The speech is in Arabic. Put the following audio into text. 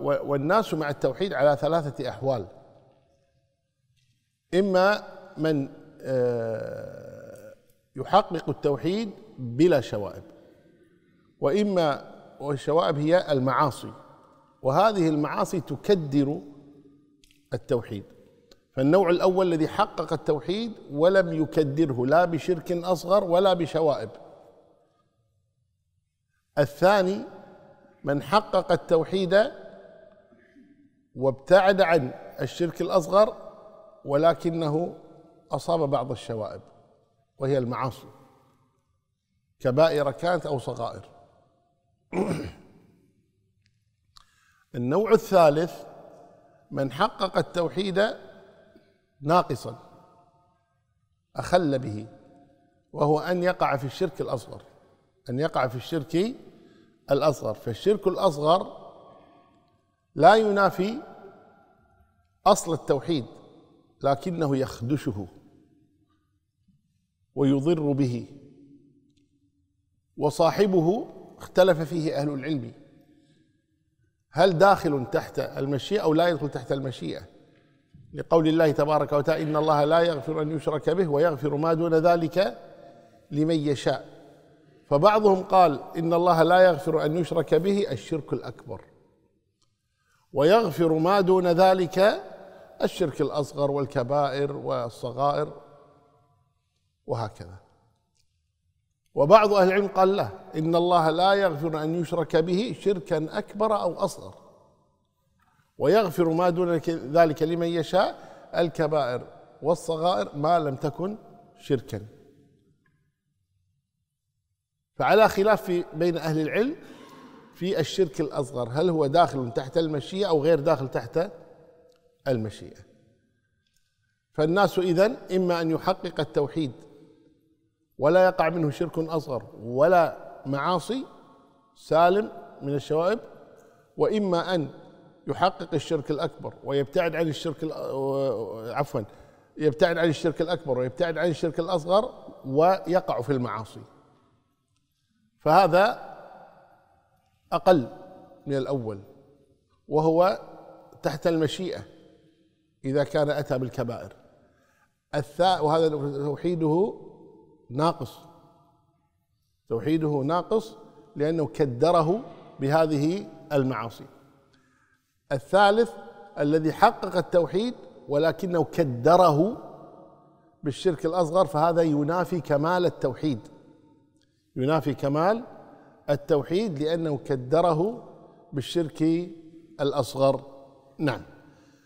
والناس مع التوحيد على ثلاثة أحوال إما من آه، يحقق التوحيد بلا شوائب وإما والشوائب هي المعاصي وهذه المعاصي تكدر التوحيد فالنوع الأول الذي حقق التوحيد ولم يكدره لا بشرك أصغر ولا بشوائب الثاني من حقق التوحيد وابتعد عن الشرك الأصغر ولكنه أصاب بعض الشوائب وهي المعاصي كبائر كانت أو صغائر النوع الثالث من حقق التوحيد ناقصا أخل به وهو أن يقع في الشرك الأصغر أن يقع في الشرك الأصغر فالشرك الأصغر لا ينافي اصل التوحيد لكنه يخدشه ويضر به وصاحبه اختلف فيه اهل العلم هل داخل تحت المشيئه او لا يدخل تحت المشيئه لقول الله تبارك وتعالى ان الله لا يغفر ان يشرك به ويغفر ما دون ذلك لمن يشاء فبعضهم قال ان الله لا يغفر ان يشرك به الشرك الاكبر ويغفر ما دون ذلك الشرك الأصغر والكبائر والصغائر وهكذا وبعض أهل العلم قال له إن الله لا يغفر أن يشرك به شركا أكبر أو أصغر ويغفر ما دون ذلك لمن يشاء الكبائر والصغائر ما لم تكن شركا فعلى خلاف بين أهل العلم في الشرك الأصغر هل هو داخل تحت المشيئة أو غير داخل تحت المشيئة فالناس إذن إما أن يحقق التوحيد ولا يقع منه شرك أصغر ولا معاصي سالم من الشوائب وإما أن يحقق الشرك الأكبر ويبتعد عن الشرك عفوا يبتعد عن الشرك الأكبر ويبتعد عن الشرك الأصغر ويقع في المعاصي فهذا أقل من الأول وهو تحت المشيئة إذا كان أتى بالكبائر الثاء وهذا توحيده ناقص توحيده ناقص لأنه كدره بهذه المعاصي الثالث الذي حقق التوحيد ولكنه كدره بالشرك الأصغر فهذا ينافي كمال التوحيد ينافي كمال التوحيد لأنه كدره بالشرك الأصغر نعم